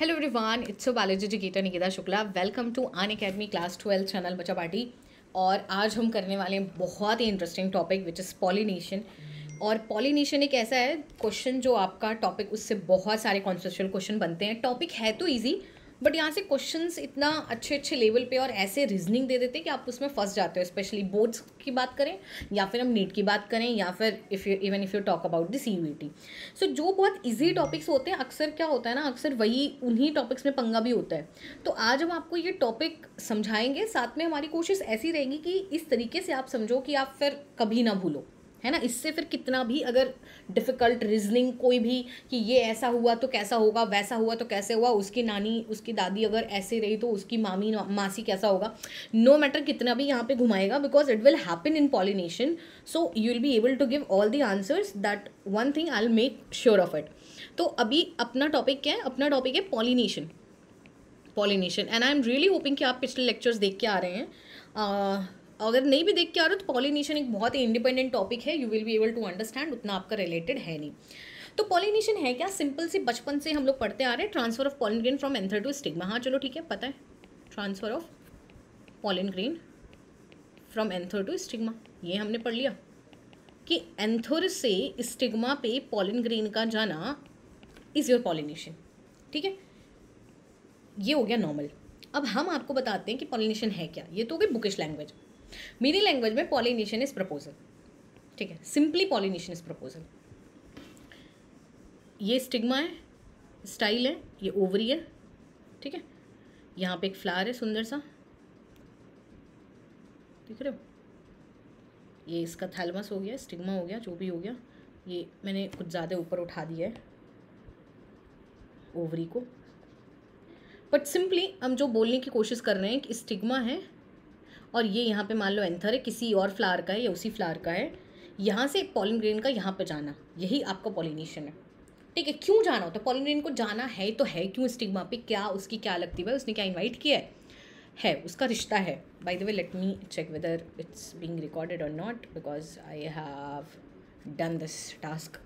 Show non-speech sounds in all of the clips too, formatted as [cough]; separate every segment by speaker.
Speaker 1: hello everyone it's biology educator Nikita Shukla welcome to Unacademy class twelfth channel बचा party और आज हम करने वाले हैं बहुत ही interesting topic which is pollination और पॉलिनेशन एक ऐसा है क्वेश्चन जो आपका टॉपिक उससे बहुत सारे कॉन्सेप्चुअल क्वेश्चन बनते हैं टॉपिक है तो ईजी बट यहाँ से क्वेश्चन इतना अच्छे अच्छे लेवल पे और ऐसे रीजनिंग दे देते हैं कि आप उसमें फंस जाते हो स्पेशली बोर्ड्स की बात करें या फिर हम नीट की बात करें या फिर if you even if you talk about the sea so जो बहुत ईजी टॉपिक्स होते हैं अक्सर क्या होता है ना अक्सर वही उन्हीं टॉपिक्स में पंगा भी होता है तो आज हम आपको ये टॉपिक समझाएंगे साथ में हमारी कोशिश ऐसी रहेगी कि इस तरीके से आप समझो कि आप फिर कभी ना भूलो है ना इससे फिर कितना भी अगर डिफ़िकल्ट रीजनिंग कोई भी कि ये ऐसा हुआ तो कैसा होगा वैसा हुआ तो कैसे हुआ उसकी नानी उसकी दादी अगर ऐसे रही तो उसकी मामी मासी कैसा होगा नो no मैटर कितना भी यहाँ पे घुमाएगा because it will happen in pollination so you will be able to give all the answers that one thing I make sure of it तो अभी अपना टॉपिक क्या है अपना टॉपिक है pollination pollination and I am really hoping कि आप पिछले लेक्चर्स देख के आ रहे हैं uh, अगर नहीं भी देख के आ रहे हो तो पॉलिनेशन एक बहुत ही इंडिपेंडेंट टॉपिक है you will be able to understand उतना आपका रिलेटेड है नहीं तो पॉलिनेशन है क्या सिंपल से बचपन से हम लोग पढ़ते आ रहे हैं transfer of pollen grain from anther to stigma हाँ चलो ठीक है पता है transfer of pollen grain from anther to stigma ये हमने पढ़ लिया कि एंथर से स्टिग्मा पे पॉलिन ग्रेन का जाना इज़ योर पॉलिनेशन ठीक है ये हो गया नॉर्मल अब हम आपको बताते हैं कि पॉलिनेशन है क्या ये तो हो गई बुकिश लैंग्वेज मेरी लैंग्वेज में पॉलिनेशन इज प्रपोजल ठीक है सिंपली पॉलिनेशन इज प्रपोजल ये स्टिग्मा है स्टाइल है ये ओवरी है ठीक है यहाँ पे एक फ्लावर है सुंदर सा दिख रहे हो ये इसका थैलमस हो गया स्टिग्मा हो गया जो भी हो गया ये मैंने कुछ ज़्यादा ऊपर उठा दिया है ओवरी को बट सिंपली हम जो बोलने की कोशिश कर रहे हैं कि स्टिग्मा है और ये यहाँ पे मान लो एंथर है किसी और फ्लावर का है या उसी फ्लावर का है यहाँ से पॉलिन ग्रेन का यहाँ पे जाना यही आपका पॉलिनेशन है ठीक है क्यों जाना होता तो है पॉलिन ग्रेन को जाना है तो है क्यों स्टिग्मा पे क्या उसकी क्या लगती है उसने क्या इन्वाइट किया है है उसका रिश्ता है by the way let me check whether it's being recorded और not because I have done this task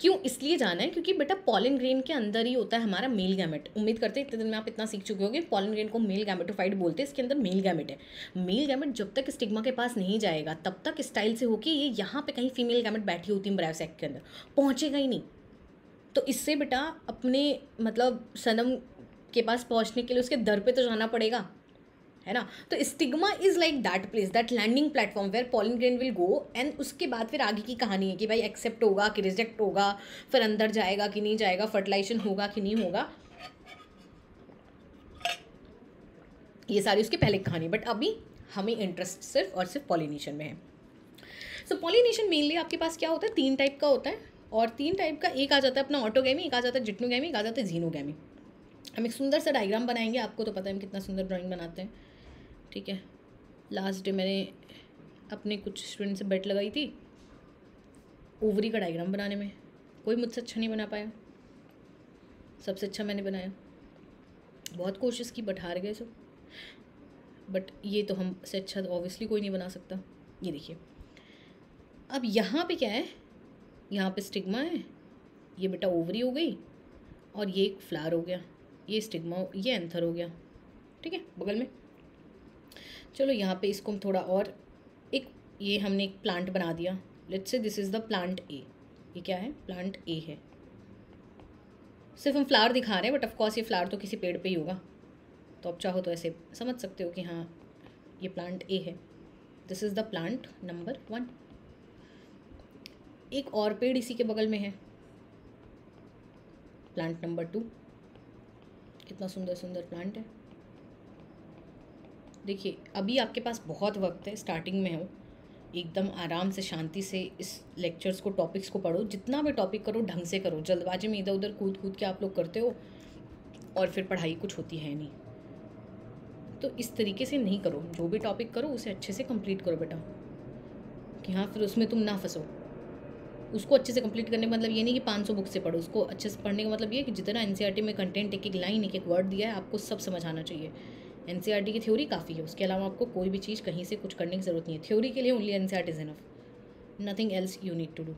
Speaker 1: क्यों इसलिए जाना है क्योंकि बेटा पॉलिन ग्रेन के अंदर ही होता है हमारा मेल गैमेट उम्मीद करते हैं इतने दिन में आप इतना सीख चुके होंगे पॉलिन ग्रेन को मेल गैमेटोफाइड बोलते हैं इसके अंदर मेल गैमेट है मेल गैमेट जब तक स्टिग्मा के पास नहीं जाएगा तब तक स्टाइल से होकर ये यहाँ पर कहीं फीमेल गैमेट बैठी होती है ब्रायोसैक के अंदर पहुँचेगा ही नहीं तो इससे बेटा अपने मतलब सनम के पास पहुँचने के लिए उसके दर पर तो जाना पड़ेगा है ना तो stigma is like that place that landing platform where pollen grain will go and उसके बाद फिर आगे की कहानी है कि भाई एक्सेप्ट होगा कि रिजेक्ट होगा फिर अंदर जाएगा कि नहीं जाएगा फर्टिलाइजेशन होगा कि नहीं होगा ये सारी उसकी पहले कहानी बट अभी हमें इंटरेस्ट सिर्फ और सिर्फ पॉलिनेशन में है सो पॉलिनेशन मेनली आपके पास क्या होता है तीन टाइप का होता है और तीन टाइप का एक आ जाता है अपना ऑटोगैमी एक आ जाता है जिटनोगैमी एक आ जाता है जीनोगैमी हम एक सुंदर सा डायग्राम बनाएंगे आपको तो पता है हम कितना सुंदर ड्राइंग बनाते हैं ठीक है लास्ट डे मैंने अपने कुछ स्टूडेंट से बेट लगाई थी ओवरी का डायग्राम बनाने में कोई मुझसे अच्छा नहीं बना पाया सबसे अच्छा मैंने बनाया बहुत कोशिश की बट हार गए सब बट ये तो हमसे अच्छा ऑब्वियसली तो कोई नहीं बना सकता ये देखिए अब यहाँ पे क्या है यहाँ पे स्टिग्मा है ये बेटा ओवरी हो गई और ये एक फ्लावर हो गया ये स्टिग्मा ये एंथर हो गया ठीक है बगल में चलो यहाँ पे इसको हम थोड़ा और एक ये हमने एक प्लांट बना दिया let's say this is the plant A ये क्या है प्लांट ए है सिर्फ हम फ्लावर दिखा रहे हैं बट ऑफकोर्स ये फ्लावर तो किसी पेड़ पे ही होगा तो आप चाहो तो ऐसे समझ सकते हो कि हाँ ये प्लांट ए है this is the plant number one एक और पेड़ इसी के बगल में है प्लांट नंबर टू कितना सुंदर सुंदर प्लांट है देखिए अभी आपके पास बहुत वक्त है स्टार्टिंग में हो एकदम आराम से शांति से इस लेक्चर्स को टॉपिक्स को पढ़ो जितना भी टॉपिक करो ढंग से करो जल्दबाजी में इधर उधर कूद कूद के आप लोग करते हो और फिर पढ़ाई कुछ होती है नहीं तो इस तरीके से नहीं करो जो भी टॉपिक करो उसे अच्छे से कंप्लीट करो बेटा कि हाँ फिर उसमें तुम ना फंसो उसको अच्छे से कंप्लीट करने का मतलब ये नहीं कि 500 बुक से पढ़ो उसको अच्छे से पढ़ने का मतलब ये कि जितना एन e में कंटेंट एक एक लाइन एक एक वर्ड दिया है आपको सब समझ आना चाहिए एन e की थ्योरी काफ़ी है उसके अलावा आपको कोई भी चीज़ कहीं से कुछ करने की ज़रूरत नहीं है थ्योरी के लिए only N C R is enough nothing else you need to do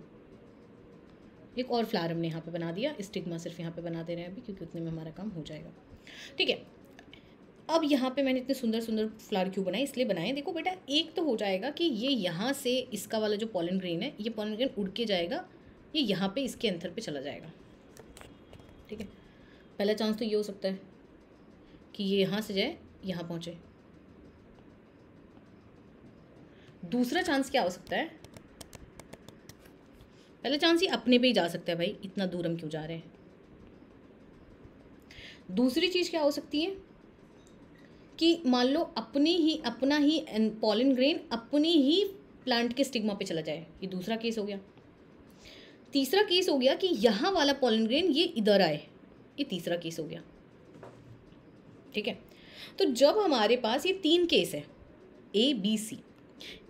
Speaker 1: एक और फ्लार हमने यहाँ पे बना दिया स्टिग्मा सिर्फ यहाँ पे बना दे रहे हैं अभी क्योंकि उतने में हमारा काम हो जाएगा ठीक है अब यहाँ पे मैंने इतने सुंदर सुंदर फ्लावर क्यों बनाए इसलिए बनाए देखो बेटा एक तो हो जाएगा कि ये यहाँ से इसका वाला जो पॉलन ग्रीन है ये पॉलन ग्रीन उड़ के जाएगा ये यहाँ पे इसके अंतर पे चला जाएगा ठीक है पहला चांस तो ये हो सकता है कि ये यहाँ से जाए यहां पहुंचे दूसरा चांस क्या हो सकता है पहला चांस ये अपने पे ही जा सकता है भाई इतना दूर हम क्यों जा रहे हैं दूसरी चीज़ क्या हो सकती है कि मान लो अपनी ही अपना ही पॉलिन ग्रेन अपनी ही प्लांट के स्टिग्मा पे चला जाए ये दूसरा केस हो गया तीसरा केस हो गया कि यहां वाला पॉलिन ग्रेन ये इधर आए ये तीसरा केस हो गया ठीक है तो जब हमारे पास ये तीन केस है ए बी सी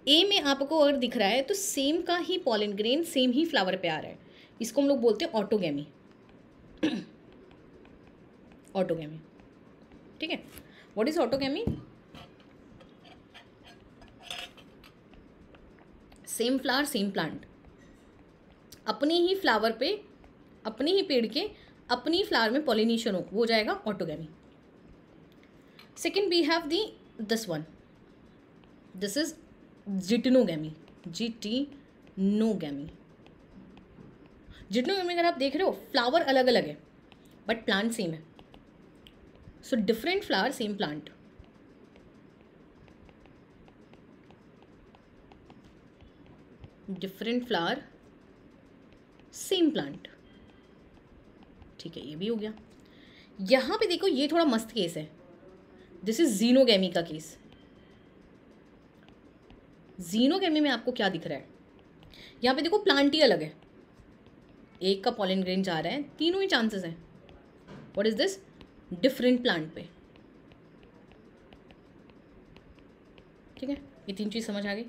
Speaker 1: ए में आपको अगर दिख रहा है तो सेम का ही पॉलन ग्रेन सेम ही फ्लावर पे आ रहा है इसको हम लोग बोलते हैं ऑटोगेमी ऑटोगेमी [clears throat] ठीक है what is autogamy same flower same plant अपने ही फ्लावर पे अपने ही पेड़ के अपनी फ्लावर में पॉलिनेशन हो जाएगा autogamy second we have the this one this is geitonogamy geitonogamy geitonogamy अगर आप देख रहे हो फ्लावर अलग अलग है बट प्लांट सेम है so different flower same plant different flower same plant ठीक है ये भी हो गया यहां पे देखो ये थोड़ा मस्त केस है दिस इज जीनोगेमी का केस जीनोगेमी में आपको क्या दिख रहा है यहाँ पे देखो प्लांट ही अलग है एक का पॉलिन ग्रेन जा रहा है तीनों ही चांसेस हैं what is this different plant पे ठीक है ये तीन चीज़ समझ आ गई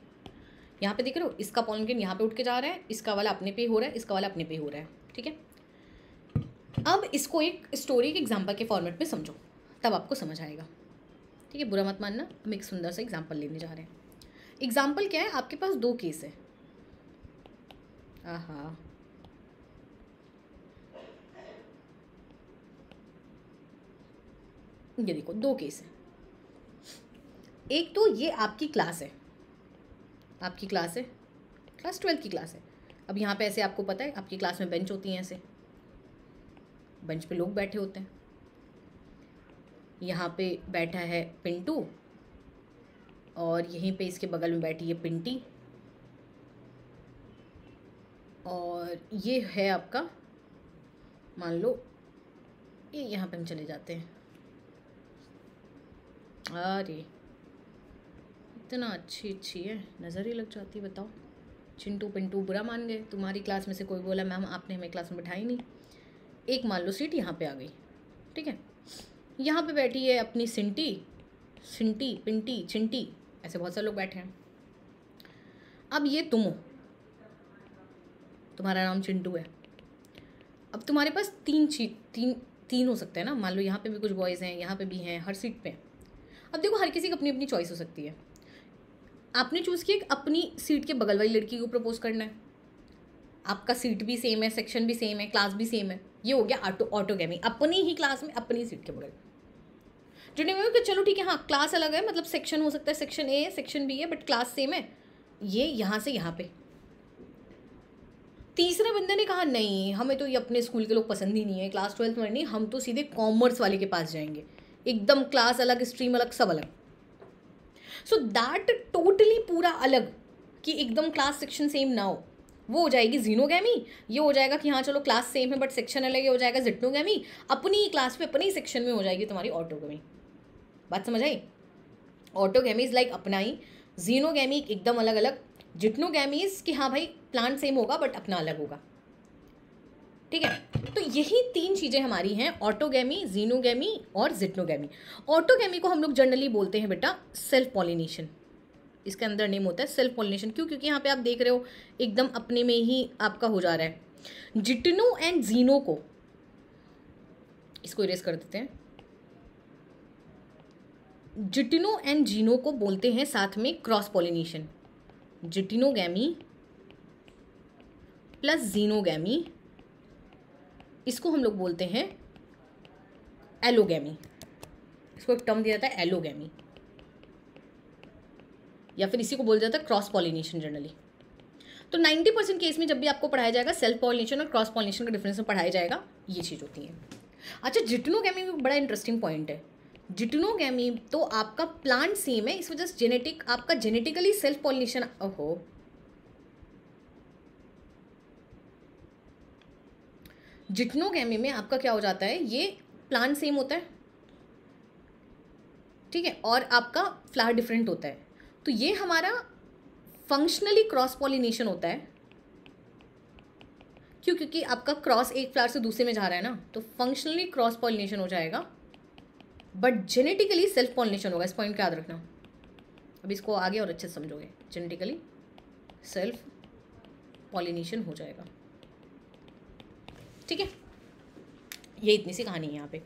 Speaker 1: यहाँ पे देख रहे हो इसका पॉलिन ग्रेन यहाँ पे उठ के जा रहा है इसका वाला अपने पे हो रहा है इसका वाला अपने पे हो रहा है ठीक है अब इसको एक स्टोरी के एग्जाम्पल के फॉर्मेट में समझो तब आपको समझ आएगा ठीक है बुरा मत मानना हम एक सुंदर सा एग्जाम्पल लेने जा रहे हैं एग्जाम्पल क्या है आपके पास दो केस है आहा ये देखो दो केस है एक तो ये आपकी क्लास है आपकी क्लास है क्लास ट्वेल्थ की क्लास है अब यहाँ पे ऐसे आपको पता है आपकी क्लास में बेंच होती हैं ऐसे बेंच पे लोग बैठे होते हैं यहाँ पे बैठा है पिंटू और यहीं पे इसके बगल में बैठी है पिंटी और ये है आपका मान लो ये यहाँ पे हम चले जाते हैं अरे इतना अच्छी अच्छी है नज़र ही लग जाती है बताओ चिंटू पिंटू बुरा मान गए तुम्हारी क्लास में से कोई बोला मैम आपने हमें क्लास में बैठाई नहीं एक मान लो सीट यहाँ पे आ गई ठीक है यहाँ पे बैठी है अपनी सिंटी सिंटी पिंटी चिंटी ऐसे बहुत सारे लोग बैठे हैं अब ये तुम हो तुम्हारा नाम चिंटू है अब तुम्हारे पास तीन चीज तीन तीन हो सकते हैं ना मान लो यहाँ पे भी कुछ बॉयज़ हैं यहाँ पे भी हैं हर सीट पे अब देखो हर किसी की अपनी अपनी चॉइस हो सकती है आपने चूज़ किया अपनी सीट के बगल वाली लड़की को प्रपोज करना है आपका सीट भी सेम है सेक्शन भी सेम है क्लास भी सेम है ये हो गया ऑटो ऑटोगेमी अपनी ही क्लास में अपनी सीट के बगल जिन्हें हुए कि चलो ठीक है हाँ क्लास अलग है मतलब सेक्शन हो सकता है सेक्शन ए है सेक्शन बी है बट क्लास सेम है ये यहाँ से यहाँ पे तीसरे बंदे ने कहा नहीं हमें तो ये अपने स्कूल के लोग पसंद ही नहीं है क्लास ट्वेल्थ में नहीं हम तो सीधे कॉमर्स वाले के पास जाएंगे एकदम क्लास अलग स्ट्रीम अलग सब अलग सो दैट टोटली पूरा अलग कि एकदम क्लास सेक्शन सेम ना हो वो हो जाएगी जीनोगैमी ये हो जाएगा कि हाँ चलो क्लास सेम है बट सेक्शन अलग हो जाएगा जिटनोगैमी अपनी ही क्लास में अपनी ही सेक्शन में हो जाएगी तुम्हारी ऑटोगैमी बात समझ आई ऑटोगेमीज लाइक अपनाई जीनोगेमी एकदम अलग अलग जिटनोगेमीज कि हाँ भाई प्लान सेम होगा बट अपना अलग होगा ठीक है तो यही तीन चीज़ें हमारी हैं ऑटोगेमी जीनोगेमी और जिटनोगेमी ऑटोगेमी को हम लोग जनरली बोलते हैं बेटा सेल्फ पॉलिनेशन इसके अंदर नेम होता है सेल्फ पॉलिनेशन क्यों क्योंकि यहाँ पे आप देख रहे हो एकदम अपने में ही आपका हो जा रहा है जिटनो एंड जीनो को इसको इरेज कर देते हैं जिटिनो एंड जीनो को बोलते हैं साथ में cross pollination geitonogamy plus xenogamy इसको हम लोग बोलते हैं एलोगैमी इसको एक टर्म दिया जाता है एलोगैमी या फिर इसी को बोल जाता है क्रॉस पॉलिनेशन जनरली तो 90 परसेंट केस में जब भी आपको पढ़ाया जाएगा सेल्फ पॉलिनेशन और क्रॉस पॉलिनेशन का डिफरेंस में पढ़ाया जाएगा ये चीज़ होती है अच्छा जिटनोगैमी में बड़ा इंटरेस्टिंग पॉइंट है जिटनोगेमी तो आपका प्लांट सेम है इस वजह से जेनेटिक आपका जेनेटिकली सेल्फ पॉलिनेशन हो जिटनोगैमी में आपका क्या हो जाता है ये प्लांट सेम होता है ठीक है और आपका फ्लावर डिफरेंट होता है तो ये हमारा फंक्शनली क्रॉस पॉलिनेशन होता है क्यों क्योंकि आपका क्रॉस एक फ्लावर से दूसरे में जा रहा है ना तो फंक्शनली क्रॉस पॉलिनेशन हो जाएगा बट जेनेटिकली सेल्फ पॉलिनेशन होगा इस पॉइंट का याद रखना अब इसको आगे और अच्छे से समझोगे जेनेटिकली सेल्फ पॉलिनेशन हो जाएगा ठीक है ये इतनी सी कहानी है यहाँ पे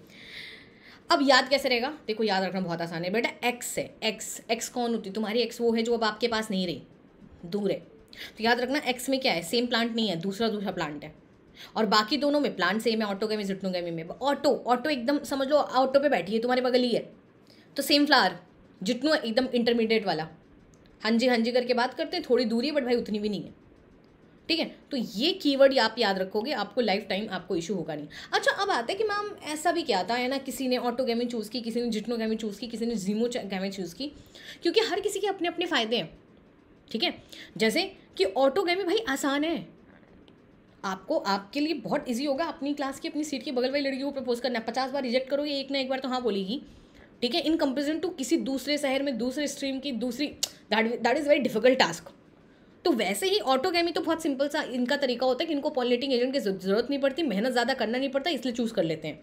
Speaker 1: अब याद कैसे रहेगा देखो याद रखना बहुत आसान है बेटा एक्स है एक्स एक्स कौन होती तुम्हारी एक्स वो है जो अब आपके पास नहीं रही दूर है तो याद रखना एक्स में क्या है सेम प्लांट नहीं है दूसरा दूसरा प्लांट है और बाकी दोनों में प्लान सेम है ऑटोगेमी गेमी में ऑटो ऑटो एकदम समझ लो ऑटो पे बैठी है तुम्हारे बगल ही है तो सेम फ्लावर जुटनो एकदम इंटरमीडिएट वाला हाँ जी हाँ जी करके बात करते हैं थोड़ी दूरी है बट भाई उतनी भी नहीं है ठीक है तो ये कीवर्ड आप याद रखोगे आपको लाइफ टाइम आपको इशू होगा नहीं अच्छा अब आता है कि मैम ऐसा भी क्या था है ना किसी ने ऑटो गेमी चूज़ की किसी ने जिटनो गैमी चूज़ की किसी ने जीमो गैमी चूज़ की क्योंकि हर किसी के अपने अपने फ़ायदे हैं ठीक है जैसे कि ऑटो गेमी भाई आसान है आपको आपके लिए बहुत ईजी होगा अपनी क्लास की अपनी सीट की बगल वाली लड़की को प्रपोज करना है पचास बार रिजेक्ट करोगे एक ना एक बार तो हाँ बोलेगी ठीक है इन कंपेरिजन टू किसी दूसरे शहर में दूसरे स्ट्रीम की दूसरी that is very difficult task तो वैसे ही ऑटोगेमी तो बहुत सिंपल सा इनका तरीका होता है कि इनको पॉलिटिंग एजेंट की जरूरत नहीं पड़ती मेहनत ज़्यादा करना नहीं पड़ता इसलिए चूज़ कर लेते हैं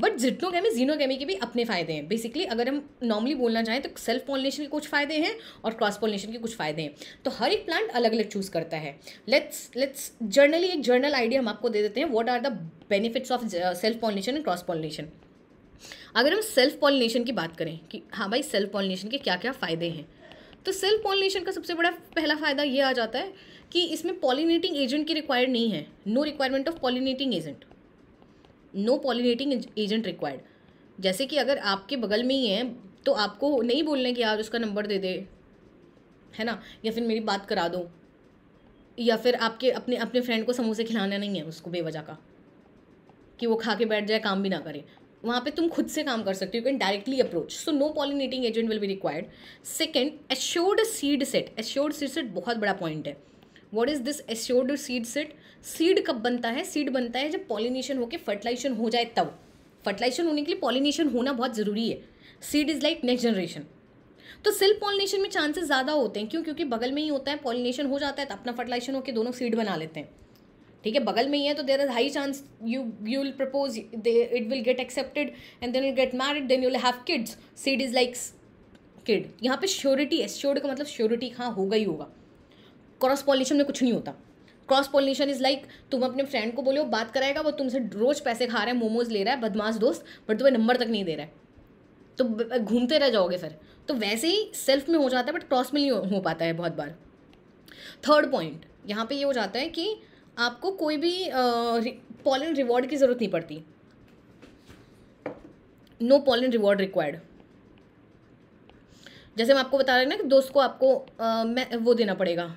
Speaker 1: बट जिट्नोगेमी जीनोगेमी के भी अपने फ़ायदे हैं बेसिकली अगर हम नॉर्मली बोलना चाहें तो सेल्फ पॉलिनेशन के कुछ फ़ायदे हैं और क्रॉस पॉलिनेशन के कुछ फ़ायदे हैं तो हर एक प्लांट अलग अलग चूज़ करता है लेट्स लेट्स जर्नली एक जर्नल आइडिया हम आपको दे देते हैं what are the benefits of self pollination and cross pollination अगर हम सेल्फ पॉलिनेशन की बात करें कि हाँ भाई सेल्फ पॉलिनेशन के क्या क्या फ़ायदे हैं तो सेल्फ पॉलिनेशन का सबसे बड़ा पहला फ़ायदा ये आ जाता है कि इसमें पॉलिनेटिंग एजेंट की रिक्वायर्ड नहीं है no requirement of pollinating agent no pollinating agent required जैसे कि अगर आपके बगल में ही है तो आपको नहीं बोलना है कि यार उसका नंबर दे दे है ना या फिर मेरी बात करा दो या फिर आपके अपने अपने फ्रेंड को समोसे खिलाना नहीं है उसको बेवजह का कि वो खा के बैठ जाए काम भी ना करे वहाँ पे तुम खुद से काम कर सकते हो you can directly approach so no pollinating agent will be required second assured seed set assured seed set बहुत बड़ा पॉइंट है what is this assured seed set seed कब बनता है सीड बनता है जब पॉलिनेशन होकर फर्टिलाइजेशन हो जाए तब फर्टिलाइजेशन होने के लिए पॉलिनेशन होना बहुत ज़रूरी है seed is like next generation तो सेल्फ पॉलिनेशन में चांसेस ज़्यादा होते हैं क्यों क्योंकि बगल में ही होता है पॉलिनेशन हो जाता है तो अपना फर्टिलाइजेशन होकर दोनों सीड बना लेते हैं ठीक है बगल में ही है तो there is high chance you you will propose it will get accepted and then will get married then you will have kids seed is like kid यहाँ पे श्योरिटी है श्योर का मतलब श्योरिटी हाँ होगा ही होगा क्रॉस पॉलिशन में कुछ नहीं होता क्रॉस पॉलिशन इज़ लाइक तुम अपने फ्रेंड को बोलो बात कराएगा वो तुमसे रोज़ पैसे खा रहा है मोमोज ले रहा है बदमाश दोस्त बट तुम्हें नंबर तक नहीं दे रहा है तो घूमते रह जाओगे फिर तो वैसे ही सेल्फ में हो जाता है बट क्रॉस में नहीं हो पाता है बहुत बार थर्ड पॉइंट यहाँ पे ये हो जाता है कि आपको कोई भी पॉलन रिवॉर्ड की ज़रूरत नहीं पड़ती नो पॉलन रिवॉर्ड रिक्वायर्ड जैसे मैं आपको बता रही ना कि दोस्त को आपको uh, मैं वो देना पड़ेगा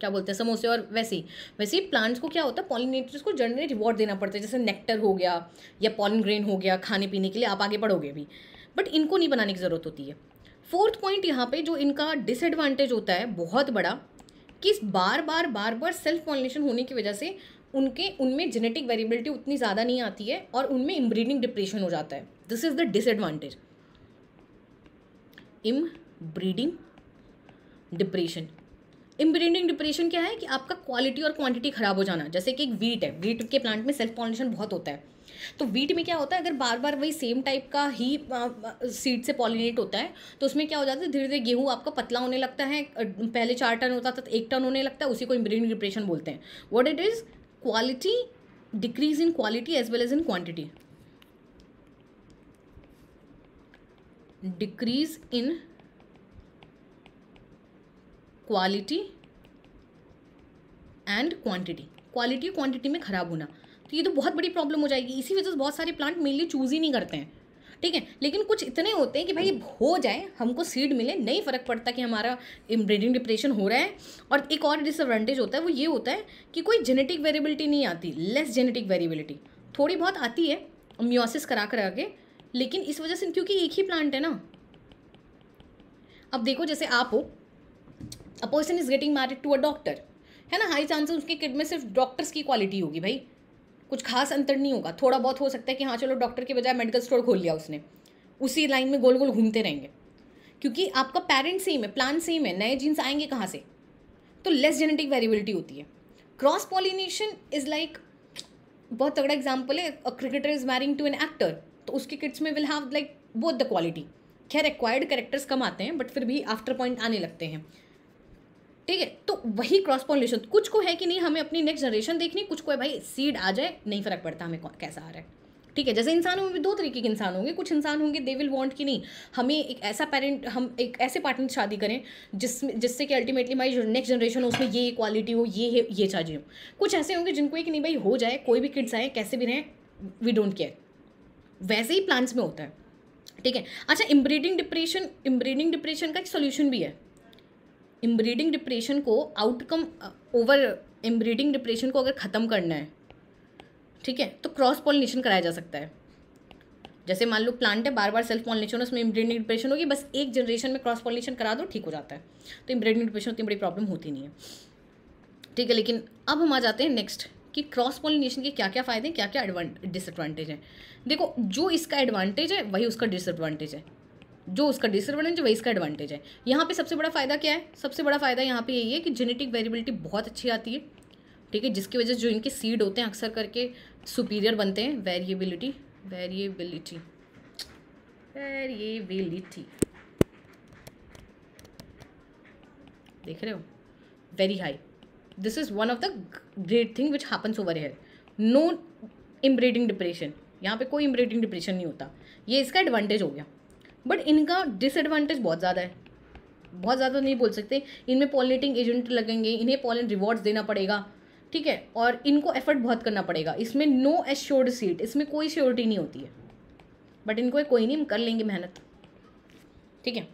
Speaker 1: क्या बोलते हैं समोसे और वैसे ही वैसे ही प्लांट्स को क्या होता है पॉलिनेटर्स को जनरली रिवॉर्ड देना पड़ता है जैसे नेक्टर हो गया या पॉलिन ग्रेन हो गया खाने पीने के लिए आप आगे बढ़ोगे भी बट इनको नहीं बनाने की ज़रूरत होती है फोर्थ पॉइंट यहाँ पे जो इनका डिसएडवांटेज होता है बहुत बड़ा कि बार बार बार बार सेल्फ पॉलिनेशन होने की वजह से उनके उनमें जेनेटिक वेरिएबिलिटी उतनी ज़्यादा नहीं आती है और उनमें इम्ब्रीडिंग डिप्रेशन हो जाता है this is the disadvantage inbreeding depression inbreeding depression क्या है कि आपका क्वालिटी और क्वांटिटी खराब हो जाना जैसे कि एक वीट है वीट के प्लांट में सेल्फ पॉलिनेशन बहुत होता है तो वीट में क्या होता है अगर बार बार वही सेम टाइप का ही सीड से पॉलिनेट होता है तो उसमें क्या हो जाता है धीरे धीरे गेहूं आपका पतला होने लगता है पहले चार टन होता था तो एक टन होने लगता है उसी को इम्ब्रीडिंग डिप्रेशन बोलते हैं what it is quality decrease in quality as well as in quantity decrease in quality and quantity quality quantity में ख़राब होना तो ये तो बहुत बड़ी प्रॉब्लम हो जाएगी इसी वजह से बहुत सारे प्लांट मेनली चूज़ ही नहीं करते हैं ठीक है लेकिन कुछ इतने होते हैं कि भाई हो जाए हमको सीड मिले नहीं फ़र्क पड़ता कि हमारा ब्रीडिंग डिप्रेशन हो रहा है और एक और डिसएडवांटेज होता है वो ये होता है कि कोई जेनेटिक वेरिएबिलिटी नहीं आती लेस जेनेटिक वेरिएबिलिटी थोड़ी बहुत आती है म्योसिस करा करा के लेकिन इस वजह से क्योंकि एक ही प्लांट है ना अब देखो जैसे आप हो a person is getting married to a doctor है ना हाई चांसेस उसके किड में सिर्फ डॉक्टर्स की क्वालिटी होगी भाई कुछ खास अंतर नहीं होगा थोड़ा बहुत हो सकता है कि हाँ चलो डॉक्टर के बजाय मेडिकल स्टोर खोल लिया उसने उसी लाइन में गोल गोल घूमते रहेंगे क्योंकि आपका पेरेंट सेम है प्लान सेम है नए जीन्स आएंगे कहाँ से तो लेस जेनेटिक वेरिएबिलिटी होती है क्रॉस पॉलिनेशन इज़ लाइक बहुत तगड़ा एग्जाम्पल है cricketer is marrying to an actor तो उसके किड्स में will have like both the quality खैर एक्वायर्ड करेक्टर्स कम आते हैं बट फिर भी आफ्टर पॉइंट आने लगते हैं ठीक है तो वही क्रॉस पॉलिनेशन कुछ को है कि नहीं हमें अपनी नेक्स्ट जनरेशन देखनी कुछ को है भाई सीड आ जाए नहीं फ़र्क पड़ता हमें कैसा आ रहा है ठीक है जैसे इंसानों में भी दो तरीके के इंसान होंगे कुछ इंसान होंगे दे विल वांट कि नहीं हमें एक ऐसा पेरेंट हम एक ऐसे पार्टनर शादी करें जिसमें जिससे कि अल्टीमेटली हमारी नेक्स्ट जनरेशन हो उसमें ये क्वालिटी हो ये है ये चाहिए हो कुछ ऐसे होंगे जिनको एक नहीं भाई हो जाए कोई भी किड्स आए कैसे भी रहें वी डोंट केयर वैसे ही प्लान्स में होता है ठीक है अच्छा इम्ब्रीडिंग डिप्रेशन इम्ब्रीडिंग डिप्रेशन का एक सोल्यूशन भी है इम्ब्रीडिंग डिप्रेशन को आउटकम ओवर इम्ब्रीडिंग डिप्रेशन को अगर ख़त्म करना है ठीक है तो क्रॉस पॉलिनेशन कराया जा सकता है जैसे मान लो प्लांट है बार बार सेल्फ पॉलिनेशन उसमें इम्ब्रीडिंग डिप्रेशन होगी बस एक जनरेशन में क्रॉस पॉलिनेशन करा दो ठीक हो जाता है तो इम्ब्रीडिंग डिप्रेशन उतनी बड़ी प्रॉब्लम होती नहीं है ठीक है लेकिन अब हम आ जाते हैं नेक्स्ट कि क्रॉस पॉलिनेशन के क्या क्या फ़ायदे हैं क्या क्या डिसएडवांटेज हैं देखो जो इसका एडवांटेज है वही उसका डिसएडवांटेज है जो उसका डिसएडवांटेज वही इसका एडवांटेज है यहाँ पे सबसे बड़ा फ़ायदा क्या है सबसे बड़ा फ़ायदा यहाँ पे यही है कि जेनेटिक वेरिएबिलिटी बहुत अच्छी आती है ठीक है जिसकी वजह से जो इनके सीड होते हैं अक्सर करके सुपीरियर बनते हैं वेरिएबिलिटी वेरिएबिलिटी वेरिएबिलिटी देख रहे हो very high this is one of the great thing which happens over here no inbreeding depression यहाँ पे कोई इम्ब्रीडिंग डिप्रेशन नहीं होता ये इसका एडवांटेज हो गया बट इनका डिसएडवांटेज बहुत ज़्यादा है बहुत ज़्यादा नहीं बोल सकते इनमें पॉलिनेटिंग एजेंट लगेंगे इन्हें पॉलिन रिवॉर्ड्स देना पड़ेगा ठीक है और इनको एफर्ट बहुत करना पड़ेगा इसमें नो एश्योर्ड सीट इसमें कोई श्योरिटी नहीं होती है बट इनको कोई नहीं हम कर लेंगे मेहनत ठीक है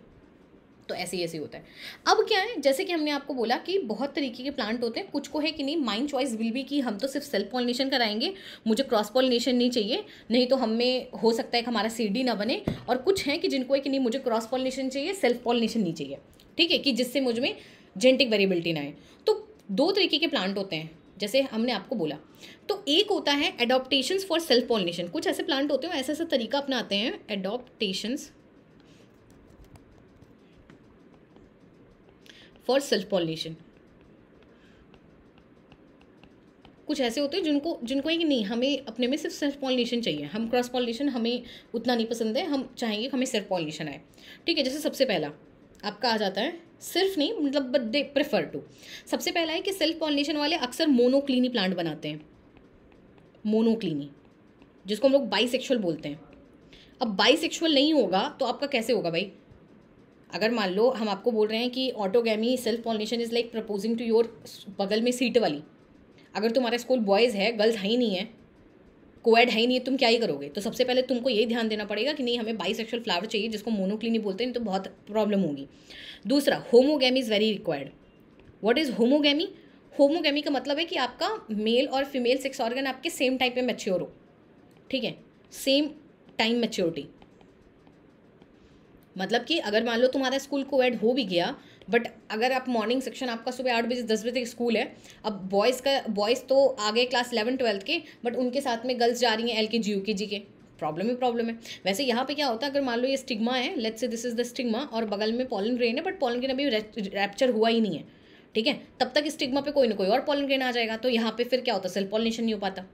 Speaker 1: तो ऐसे ही ऐसे होता है अब क्या है जैसे कि हमने आपको बोला कि बहुत तरीके के प्लांट होते हैं कुछ को है कि नहीं माइंड चॉइस विल भी कि हम तो सिर्फ सेल्फ पॉलिनेशन कराएंगे मुझे क्रॉस पॉलिनेशन नहीं चाहिए नहीं तो हमें हो सकता है कि हमारा सी ना बने और कुछ हैं कि जिनको है कि नहीं मुझे क्रॉस पॉलिनेशन चाहिए सेल्फ पॉलिनेशन नहीं चाहिए ठीक है कि जिससे मुझ में जेनेटिक वेरिएबिलिटी ना आए तो दो तरीके के प्लांट होते हैं जैसे हमने आपको बोला तो एक होता है एडोप्टेशंस फॉर सेल्फ पॉलिनेशन कुछ ऐसे प्लांट होते हैं ऐसा ऐसा तरीका अपनाते हैं एडोप्टेशंस फॉर सेल्फ पॉलिनेशन कुछ ऐसे होते हैं जिनको जिनको है कि नहीं हमें अपने में सिर्फ सेल्फ पॉलिनेशन चाहिए हम क्रॉस पॉलिनेशन हमें उतना नहीं पसंद है हम चाहेंगे हमें सेल्फ पॉलिनेशन आए ठीक है जैसे सबसे पहला आपका आ जाता है सिर्फ नहीं मतलब बट दे प्रेफर टू सबसे पहला है कि सेल्फ पॉलिनेशन वाले अक्सर मोनोक्लिनी प्लांट बनाते हैं मोनोक्लिनी जिसको हम लोग बाईसेक्सुअल बोलते हैं अब बाईसेक्सुअल नहीं होगा तो आपका कैसे होगा भाई अगर मान लो हम आपको बोल रहे हैं कि autogamy self pollination is like proposing to your बगल में सीट वाली अगर तुम्हारा स्कूल बॉयज़ है गर्ल्स है ही नहीं है कोएड है ही नहीं है तुम क्या ही करोगे तो सबसे पहले तुमको यही ध्यान देना पड़ेगा कि नहीं हमें बाई फ्लावर चाहिए जिसको मोनोक्लिनी बोलते हैं तो बहुत प्रॉब्लम होगी दूसरा homogamy is very required what is homogamy homogamy का मतलब है कि आपका मेल और फीमेल सेक्स ऑर्गन आपके सेम टाइप में मेच्योर हो ठीक है सेम टाइम मेच्योरिटी मतलब कि अगर मान लो तुम्हारा स्कूल को एड हो भी गया बट अगर आप मॉर्निंग सेक्शन आपका सुबह आठ बजे दस बजे तक स्कूल है अब बॉयज़ का बॉयज़ तो आगे क्लास इलेवन ट्वेल्थ के बट उनके साथ में गर्ल्स जा रही हैं एल के जी यू के जी के प्रॉब्लम ही प्रॉब्लम है वैसे यहाँ पे क्या होता है अगर मान लो ये स्टिग्मा है let's say this is the stigma और बगल में पॉलन ग्रेन है बट पॉलन ग्रेन अभी रैप्चर हुआ ही नहीं है ठीक है तब तक स्टिग्मा पे कोई ना कोई और पॉलन ग्रेन आ जाएगा तो यहाँ पे फिर क्या होता है सेल्फ पॉलिनेशन नहीं हो पाता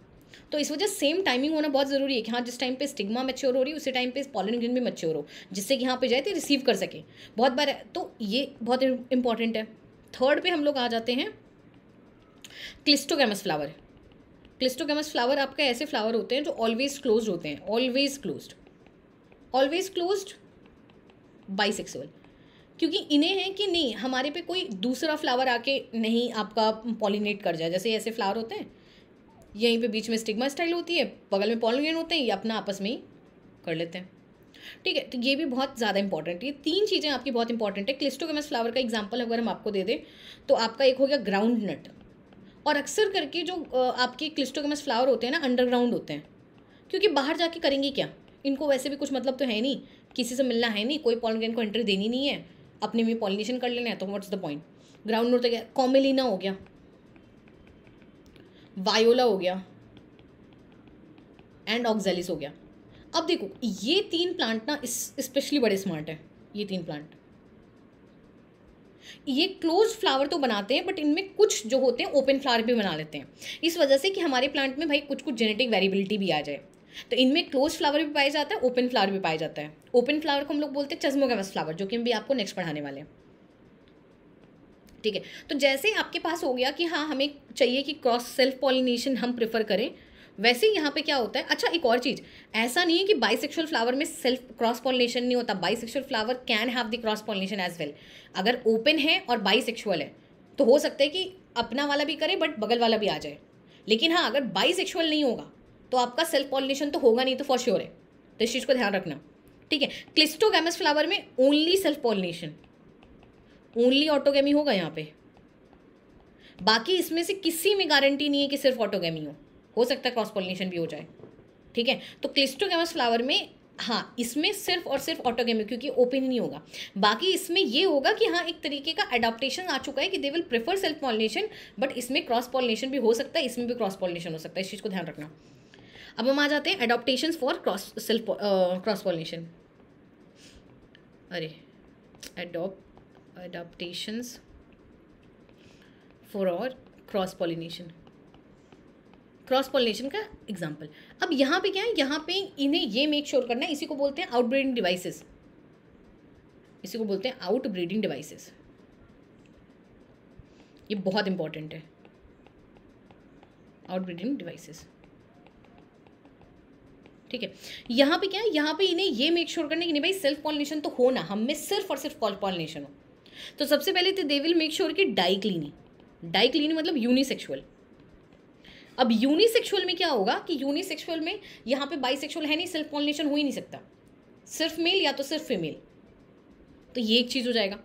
Speaker 1: तो इस वजह सेम टाइमिंग होना बहुत ज़रूरी है कि हाँ जिस टाइम पे स्टिग्मा मैच्योर हो रही है उसी टाइम पे पॉलन ग्रीन भी मच्योर हो जिससे कि यहाँ पे जाए तो रिसीव कर सके बहुत बार तो ये बहुत इंपॉर्टेंट है थर्ड पे हम लोग आ जाते हैं क्लिस्टोगेमस फ्लावर क्लिस्टोगेमस फ्लावर आपका ऐसे फ्लावर होते हैं जो ऑलवेज क्लोज होते हैं always close always close bisexual क्योंकि इन्हें है कि नहीं हमारे पे कोई दूसरा फ्लावर आके नहीं आपका पॉलिनेट कर जाए जैसे ऐसे फ्लावर होते हैं यहीं पे बीच में स्टिग्मा स्टाइल होती है बगल में पॉलिग्रेन होते हैं ये अपना आपस में ही कर लेते हैं ठीक है तो ये भी बहुत ज़्यादा इंपॉर्टेंट है ये तीन चीज़ें आपकी बहुत इंपॉर्टेंट है क्लिस्टोगेमस फ्लावर का एग्जाम्पल अगर हम आपको दे दें तो आपका एक हो गया ग्राउंड नट और अक्सर करके जो आपके क्लिस्टोगेमस फ्लावर होते हैं ना अंडरग्राउंड होते हैं क्योंकि बाहर जाके करेंगे क्या इनको वैसे भी कुछ मतलब तो है नहीं किसी से मिलना है नहीं कोई पॉलिग्रेन को एंट्री देनी नहीं है अपने में पॉलिनेशन कर लेना है तो what's the point ground note हो गया कॉमेलिना हो गया वायोला हो गया एंड ऑक्जेलिस हो गया अब देखो ये तीन प्लांट ना स्पेशली बड़े स्मार्ट हैं ये तीन प्लांट ये क्लोज फ्लावर तो बनाते हैं बट इनमें कुछ जो होते हैं ओपन फ्लावर भी बना लेते हैं इस वजह से कि हमारे प्लांट में भाई कुछ कुछ जेनेटिक वेरिएबिलिटी भी आ जाए तो इनमें क्लोज फ्लावर भी पाया जाता है ओपन फ्लावर भी पाया जाता है ओपन फ्लावर को हम लोग बोलते हैं चश्मो फ्लावर जो कि हम भी आपको नेक्स्ट पढ़ाने वाले हैं ठीक है तो जैसे आपके पास हो गया कि हाँ हमें चाहिए कि क्रॉस सेल्फ पॉलिनेशन हम प्रेफर करें वैसे ही यहाँ पे क्या होता है अच्छा एक और चीज़ ऐसा नहीं है कि बाइसेक्सुअल फ्लावर में सेल्फ क्रॉस पॉलिनेशन नहीं होता bisexual flower can have the cross pollination as well अगर ओपन है और बाइसेक्सुअल है तो हो सकता है कि अपना वाला भी करे बट बगल वाला भी आ जाए लेकिन हाँ अगर बाइसेक्सुअल नहीं होगा तो आपका सेल्फ पॉलिनेशन तो होगा नहीं तो फॉर श्योर है तो इस चीज़ को ध्यान रखना ठीक है क्लिस्टोगैमस फ्लावर में only self pollination only autogamy होगा यहाँ पे बाकी इसमें से किसी में गारंटी नहीं है कि सिर्फ ऑटोगेमी हो हो सकता है क्रॉस पॉलिनेशन भी हो जाए ठीक है तो क्लिस्टोगेमस फ्लावर में हाँ इसमें सिर्फ और सिर्फ ऑटोगेमी क्योंकि ओपन ही नहीं होगा बाकी इसमें ये होगा कि हाँ एक तरीके का एडाप्टेशन आ चुका है कि they will prefer self pollination but इसमें क्रॉस पॉलिनेशन भी हो सकता है इसमें भी क्रॉस पॉलिनेशन हो सकता है इस चीज़ को ध्यान रखना अब हम आ जाते हैं adaptation for cross self cross pollination अरे एडोप adaptations for our cross pollination cross pollination का एग्जाम्पल अब यहाँ पे क्या है यहाँ पे इन्हें ये मेक श्योर sure करना है इसी को बोलते हैं आउटब्रीडिंग डिवाइसेस इसी को बोलते हैं आउट ब्रीडिंग डिवाइसेस ये बहुत इंपॉर्टेंट है आउट ब्रीडिंग डिवाइसेस ठीक है यहाँ पे क्या है यहाँ पे इन्हें ये मेक श्योर sure करना है कि नहीं भाई सेल्फ पॉलिनेशन तो हो ना हम में सिर्फ और सिर्फ पॉलिनेशन हो तो सबसे पहले तो दे विल मेक श्योर कि डाई क्लीनिंग डाई क्लीनिंग मतलब यूनिसेक्सुअल अब यूनिसेक्सुअल में क्या होगा कि यूनिसेक्सुअल में यहाँ पे बाइसेक्सुअल है नहीं सेल्फ पॉलिनेशन हो ही नहीं सकता सिर्फ मेल या तो सिर्फ फीमेल तो ये एक चीज़ हो जाएगा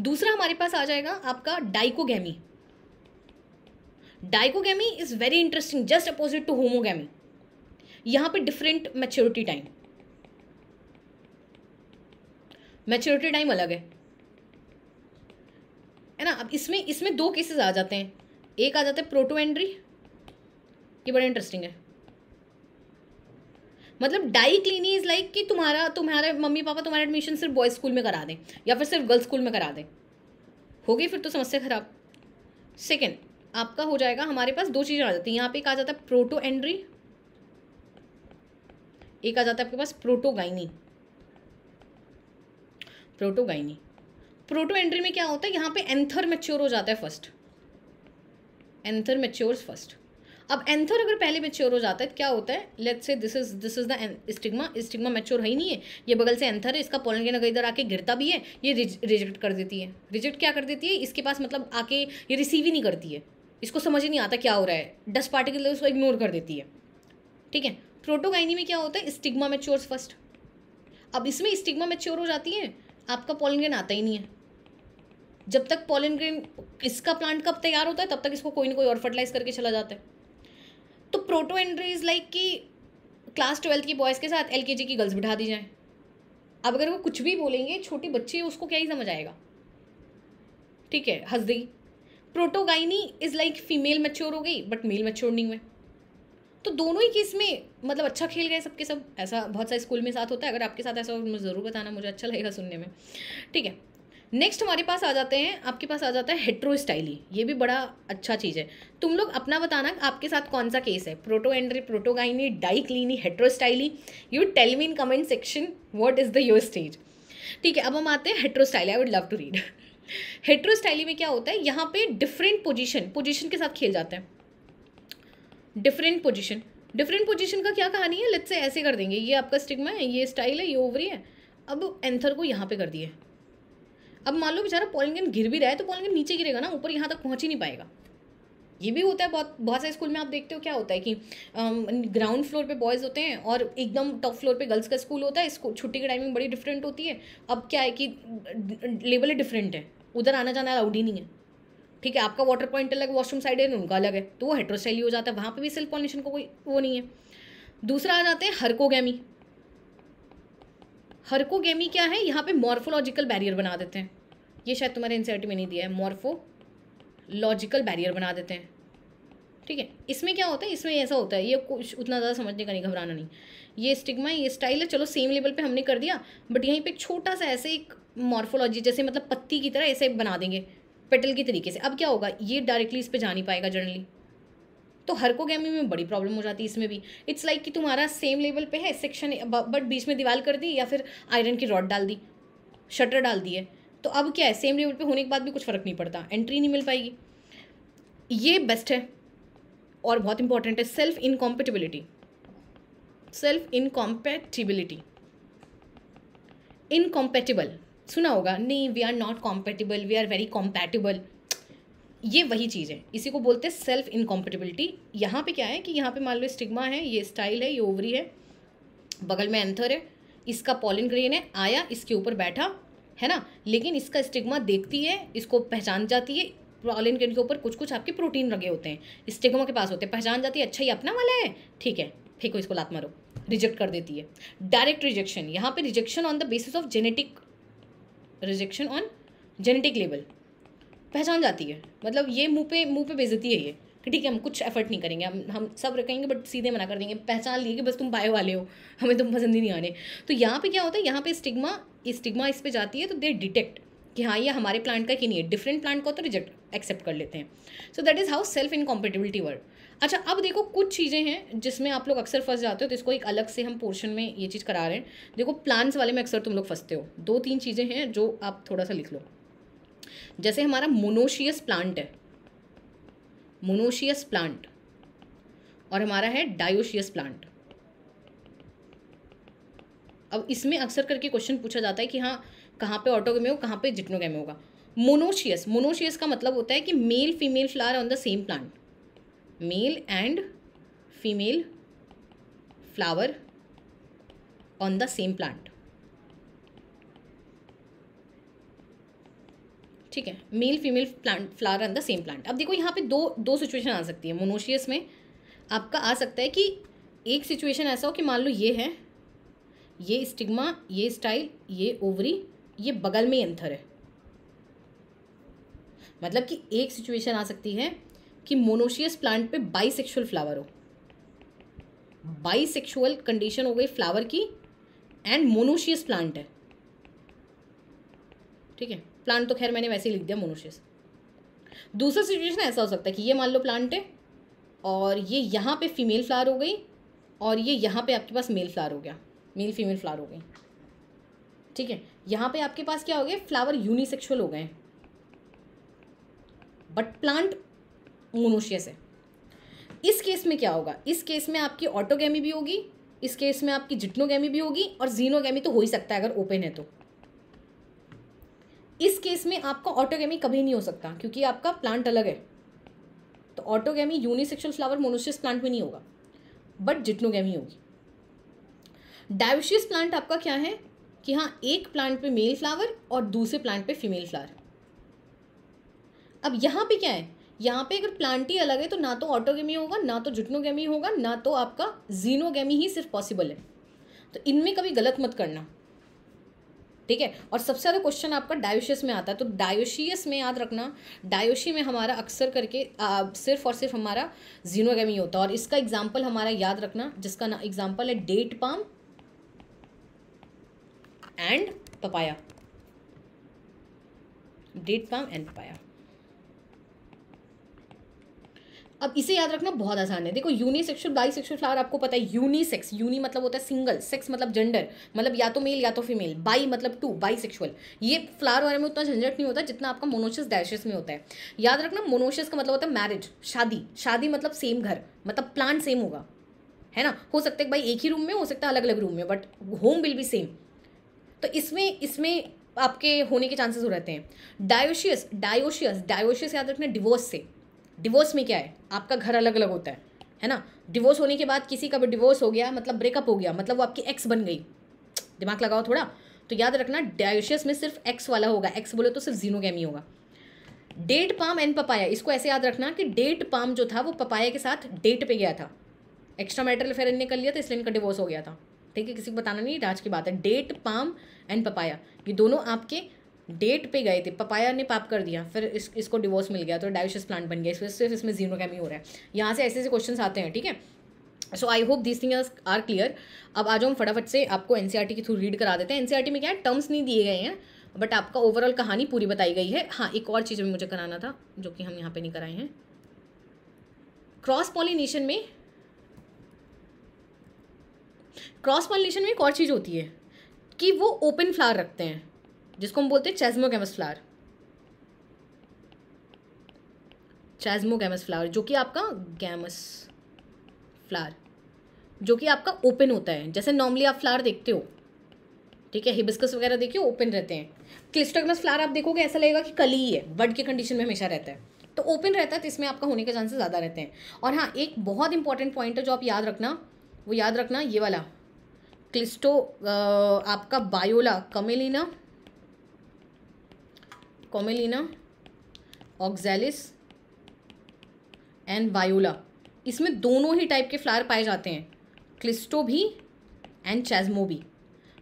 Speaker 1: दूसरा हमारे पास आ जाएगा आपका dichogamy dichogamy is very interesting just opposite to homogamy यहां पे different maturity time maturity time अलग है है ना अब इसमें इसमें दो केसेस आ जाते हैं एक आ जाता है प्रोटो एंड्री ये बड़ा इंटरेस्टिंग है मतलब डाई क्लीनी इज़ लाइक कि तुम्हारा तुम्हारे मम्मी पापा तुम्हारा एडमिशन सिर्फ बॉयज़ स्कूल में करा दें या फिर सिर्फ गर्ल्स स्कूल में करा दें हो गई फिर तो समस्या ख़राब सेकेंड आपका हो जाएगा हमारे पास दो चीज़ें आ जाती हैं यहाँ पे एक आ जाता है प्रोटो एंड्री एक आ जाता है आपके पास प्रोटोगाइनी प्रोटोगाइनी प्रोटो एंट्री में क्या होता है यहाँ पे एंथर मेच्योर हो जाता है फर्स्ट एंथर मेच्योर्स फर्स्ट अब एंथर अगर पहले मेच्योर हो जाता है तो क्या होता है लेट से this is this is the stigma stigma mature है ही नहीं है ये बगल से एंथर है इसका पोलन के अगर इधर आके गिरता भी है ये रिजेक्ट कर देती है रिजेक्ट क्या कर देती है इसके पास मतलब आके ये रिसीव ही नहीं करती है इसको समझ ही नहीं आता क्या हो रहा है डस्ट पार्टिकल उसको इग्नोर कर देती है ठीक है प्रोटोगाइनी में क्या होता है स्टिग्मा मेच्योर फर्स्ट अब इसमें स्टिग्मा मेच्योर हो जाती है आपका पोलन आता ही नहीं है जब तक पॉलन ग्रेन इसका प्लांट कब तैयार होता है तब तक इसको कोई ना कोई और फर्टिलाइज करके चला जाता है तो प्रोटो इज़ लाइक कि क्लास ट्वेल्थ की बॉयज़ के साथ एल की गर्ल्स बिठा दी जाएँ अब अगर वो कुछ भी बोलेंगे छोटी बच्ची उसको क्या ही समझ आएगा ठीक है हसदी protogyny is like female mature हो गई बट मेल मैच्योर नहीं हुए तो दोनों ही केस में मतलब अच्छा खेल गए सबके सब ऐसा बहुत सारे स्कूल में साथ होता है अगर आपके साथ ऐसा हो ज़रूर बताना मुझे अच्छा लगेगा सुनने में ठीक है नेक्स्ट हमारे पास आ जाते हैं आपके पास आ जाता है हेट्रो स्टाइली ये भी बड़ा अच्छा चीज़ है तुम लोग अपना बताना आपके साथ कौन सा केस है protandry protogyny dicliny heterostyly you tell me in comment section what is the your stage ठीक है अब हम आते हैं heterostyly I would love to read heterostyly में क्या होता है यहाँ पे डिफरेंट पोजिशन पोजिशन के साथ खेल जाते हैं डिफरेंट पोजिशन डिफरेंट पोजिशन का क्या कहानी है लेट से ऐसे कर देंगे ये आपका स्टिग्मा है ये स्टाइल है ये ओवरी है अब एंथर को यहाँ पे कर दिए अब मान लो बेचारा पॉलिंगन गिर भी रहा है तो पॉलिंगन नीचे गिरेगा ना ऊपर यहाँ तक पहुँच ही नहीं पाएगा ये भी होता है बहुत बहुत सारे स्कूल में आप देखते हो क्या होता है कि ग्राउंड फ्लोर पे बॉयज़ होते हैं और एकदम टॉप फ्लोर पे गर्ल्स का स्कूल होता है इसको छुट्टी की टाइमिंग बड़ी डिफरेंट होती है अब क्या है कि लेवल ही डिफरेंट है उधर आना जाना अलाउड ही नहीं है ठीक है आपका वाटर पॉइंट अलग वॉशरूम साइड है उनका अलग है तो वो हेट्रोस्टाइल हो जाता है वहाँ पर भी सेल्फ पॉल्यूशन को कोई वो नहीं है दूसरा आ जाते हैं हरकोगैमी हरकोगैमी क्या है यहाँ पे मॉर्फोलॉजिकल बैरियर बना देते हैं ये शायद तुम्हारे इंसर्ट में नहीं दिया है मॉर्फो लॉजिकल बैरियर बना देते हैं ठीक है इसमें क्या होता है इसमें ऐसा होता है ये कुछ उतना ज़्यादा समझने का नहीं घबराना नहीं ये स्टिग्मा है ये स्टाइल है चलो सेम लेवल पे हमने कर दिया बट यहीं पे छोटा सा ऐसे एक मॉर्फोलॉजी जैसे मतलब पत्ती की तरह ऐसे बना देंगे पेटल के तरीके से अब क्या होगा ये डायरेक्टली इस पर जा नहीं पाएगा जर्नली तो हरकोगैमी में बड़ी प्रॉब्लम हो जाती है इसमें भी इट्स लाइक like कि तुम्हारा सेम लेवल पे है सेक्शन बट बीच में दीवार कर दी या फिर आयरन की रॉड डाल दी शटर डाल दिए तो अब क्या है सेम लेवल पे होने के बाद भी कुछ फ़र्क नहीं पड़ता एंट्री नहीं मिल पाएगी ये बेस्ट है और बहुत इंपॉर्टेंट है self incompatibility self incompatibility incompatible सुना होगा नहीं we are not compatible we are very compatible ये वही चीज़ है इसी को बोलते हैं सेल्फ इनकॉम्पेटिबिलिटी यहाँ पे क्या है कि यहाँ पे मान लो स्टिग्मा है ये स्टाइल है ये ओवरी है बगल में एंथर है इसका पॉलिन ग्रेन है आया इसके ऊपर बैठा है ना लेकिन इसका स्टिग्मा देखती है इसको पहचान जाती है प्रॉलिन के ऊपर कुछ कुछ आपके प्रोटीन लगे होते हैं स्टिग्मा के पास होते हैं पहचान जाती है अच्छा ये अपना वाला है ठीक है फेंको इसको लात मारो रिजेक्ट कर देती है डायरेक्ट रिजेक्शन यहाँ पे rejection on the basis of genetic rejection on genetic level पहचान जाती है मतलब ये मुंह पे मुंह पे बेजती है ये कि ठीक है हम कुछ एफर्ट नहीं करेंगे हम हम सब रखेंगे बट सीधे मना कर देंगे पहचान लिए कि बस तुम बायो वाले हो हमें तुम पसंद ही नहीं आने तो यहाँ पे क्या होता है यहाँ पे स्टिग्मा स्टिग्मा इस, पर जाती है तो दे डिटेक्ट कि हाँ ये हमारे प्लांट का कि नहीं है डिफरेंट प्लांट का तो रिजेक्ट एक्सेप्ट कर लेते हैं so that is how self incompatibility work अच्छा अब देखो कुछ चीज़ें हैं जिसमें आप लोग अक्सर फंस जाते हो तो इसको एक अलग से हम पोर्शन में ये चीज़ करा रहे हैं देखो प्लांट्स वाले में अक्सर तुम लोग फंसते हो दो तीन चीज़ें हैं जो आप थोड़ा सा लिख लो जैसे हमारा मोनोशियस प्लांट है मोनोशियस प्लांट और हमारा है डायोशियस प्लांट अब इसमें अक्सर करके क्वेश्चन पूछा जाता है कि हाँ कहाँ पे ऑटोगेमे हो कहाँ पे जिक्नोगेमे होगा मोनोशियस मोनोशियस का मतलब होता है कि male female flower on the same plant male and female flower on the same plant ठीक है male female plant flower the same plant अब देखो यहाँ पे दो दो सिचुएशन आ सकती है मोनोशियस में आपका आ सकता है कि एक सिचुएशन ऐसा हो कि मान लो ये है ये स्टिग्मा ये स्टाइल ये ओवरी ये बगल में एंथर है मतलब कि एक सिचुएशन आ सकती है कि मोनोशियस प्लांट पे बाईसेक्सुअल फ्लावर हो बाईसेक्सुअल कंडीशन हो गई फ्लावर की एंड मोनोशियस प्लांट है ठीक है प्लांट तो खैर मैंने वैसे ही लिख दिया से दूसरा सिचुएशन ऐसा हो सकता है कि ये मान लो प्लांट है और ये यहाँ पे फीमेल फ्लावर हो गई और ये यहाँ पे आपके पास मेल फ्लावर हो गया मेल फीमेल फ्लावर हो गई ठीक है यहाँ पे आपके पास क्या हो गया फ्लावर यूनिसेक्सुअल हो गए बट प्लांट मोनोशियस है इस केस में क्या होगा इस केस में आपकी ऑटोगेमी भी होगी इस केस में आपकी जिटनोगेमी भी होगी और जीनोगेमी तो हो ही सकता है अगर ओपन है तो इस केस में आपका ऑटोगेमी कभी नहीं हो सकता क्योंकि आपका प्लांट अलग है तो autogamy unisexual flower monoecious plant में नहीं होगा बट जिटनोगेमी होगी डायविशियस प्लांट आपका क्या है कि हाँ एक प्लांट पे मेल फ्लावर और दूसरे प्लांट पे फीमेल फ्लावर अब यहाँ पे क्या है यहाँ पे अगर प्लांट ही अलग है तो ना तो ऑटोगेमी होगा ना तो जुटनोगेमी होगा ना तो आपका जीनोगेमी ही सिर्फ पॉसिबल है तो इनमें कभी गलत मत करना ठीक है और सबसे ज़्यादा क्वेश्चन आपका डायोशियस में आता है तो डायोशियस में याद रखना डायोशी में हमारा अक्सर करके आ, सिर्फ और सिर्फ हमारा जीनोगेमी होता है और इसका एग्जाम्पल हमारा याद रखना जिसका ना एग्जाम्पल है date palm and papaya date palm and papaya अब इसे याद रखना बहुत आसान है देखो यूनिसेक्सुअल बाईसेक्सुअल फ्लावर आपको पता है यूनिसेक्स यूनि मतलब होता है सिंगल सेक्स मतलब जेंडर मतलब या तो मेल या तो फीमेल बाई मतलब टू बाईसेक्सुअल ये फ्लावर वाले में उतना झंझट नहीं होता जितना आपका मोनोशियस डैशेस में होता है याद रखना मोनोशियस का मतलब होता है मैरिज शादी शादी मतलब सेम घर मतलब प्लान सेम होगा है ना हो सकता है भाई एक ही रूम में हो सकता है अलग अलग रूम में but home will be same तो इसमें इसमें आपके होने के चांसेस हो रहते हैं डायोशियस डायोशियस डायोशियस याद रखना डिवोर्स से डिवोर्स में क्या है आपका घर अलग अलग होता है है ना डिवोर्स होने के बाद किसी का भी डिवोर्स हो गया मतलब ब्रेकअप हो गया मतलब वो आपकी एक्स बन गई दिमाग लगाओ थोड़ा तो याद रखना डायोशियस में सिर्फ एक्स वाला होगा एक्स बोले तो सिर्फ जीनोगैमी होगा डेट पाम एंड पपाया इसको ऐसे याद रखना कि डेट पाम जो था वो पपाया के साथ डेट पे गया था एक्स्ट्रा मैटर फेयर ने कर लिया था इसलिए इनका डिवोर्स हो गया था ठीक है किसी को बताना नहीं राज की बात है डेट पाम एंड पपाया ये दोनों आपके डेट पे गए थे पपाया ने पाप कर दिया फिर इस इसको डिवोर्स मिल गया तो डायोशियस प्लांट बन गया इस सिर्फ इसमें जीरो कैमी हो रहा है यहाँ से ऐसे ऐसे क्वेश्चन आते हैं ठीक है so I hope these thing are clear अब आज हम फटाफट से आपको एन e के थ्रू रीड करा देते हैं एन e में क्या है टर्म्स नहीं दिए गए हैं बट आपका ओवरऑल कहानी पूरी बताई गई है हाँ एक और चीज़ भी मुझे कराना था जो कि हम यहाँ पे नहीं कराए हैं क्रॉस पॉलिनेशन में क्रॉस पॉलिनेशन में एक और चीज़ होती है कि वो ओपन फ्लावर रखते हैं जिसको हम बोलते हैं चैज्मोगेमस फ्लावर चैज्मोगेमस फ्लावर जो कि आपका गैमस फ्लावर जो कि आपका ओपन होता है जैसे नॉर्मली आप फ्लावर देखते हो ठीक है हिबिस्कस वगैरह देखिए ओपन रहते हैं क्लिस्टोगमस फ्लावर आप देखोगे ऐसा लगेगा कि कली ही है बड के कंडीशन में हमेशा रहता है तो ओपन रहता है तो इसमें आपका होने के चांसेस ज़्यादा रहते हैं और हाँ एक बहुत इंपॉर्टेंट पॉइंट है जो आप याद रखना वो याद रखना ये वाला क्लिस्टो आपका Viola Commelina Commelina Oxalis and Viola इसमें दोनों ही टाइप के फ्लावर पाए जाते हैं क्लिस्टो भी एंड चैजमो भी